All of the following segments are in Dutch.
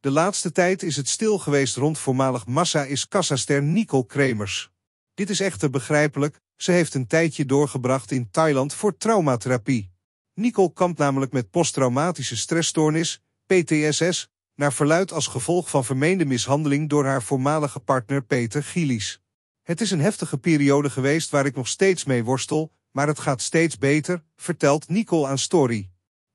De laatste tijd is het stil geweest rond voormalig massa is kassaster Nicole Kremers. Dit is echter begrijpelijk, ze heeft een tijdje doorgebracht in Thailand voor traumatherapie. Nicole kampt namelijk met posttraumatische stressstoornis, PTSS, naar verluid als gevolg van vermeende mishandeling door haar voormalige partner Peter Gillies. Het is een heftige periode geweest waar ik nog steeds mee worstel, maar het gaat steeds beter, vertelt Nicole aan Story.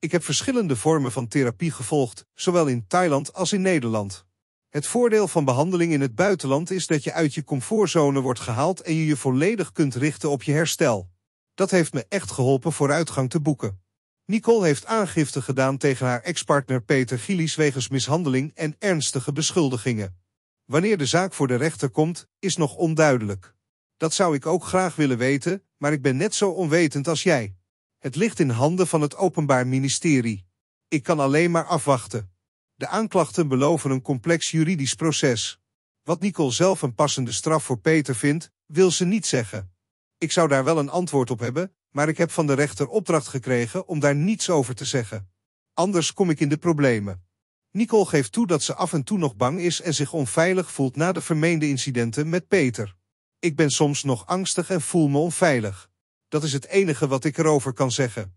Ik heb verschillende vormen van therapie gevolgd, zowel in Thailand als in Nederland. Het voordeel van behandeling in het buitenland is dat je uit je comfortzone wordt gehaald en je je volledig kunt richten op je herstel. Dat heeft me echt geholpen vooruitgang te boeken. Nicole heeft aangifte gedaan tegen haar ex-partner Peter Gillies wegens mishandeling en ernstige beschuldigingen. Wanneer de zaak voor de rechter komt, is nog onduidelijk. Dat zou ik ook graag willen weten, maar ik ben net zo onwetend als jij. Het ligt in handen van het Openbaar Ministerie. Ik kan alleen maar afwachten. De aanklachten beloven een complex juridisch proces. Wat Nicole zelf een passende straf voor Peter vindt, wil ze niet zeggen. Ik zou daar wel een antwoord op hebben, maar ik heb van de rechter opdracht gekregen om daar niets over te zeggen. Anders kom ik in de problemen. Nicole geeft toe dat ze af en toe nog bang is en zich onveilig voelt na de vermeende incidenten met Peter. Ik ben soms nog angstig en voel me onveilig. Dat is het enige wat ik erover kan zeggen.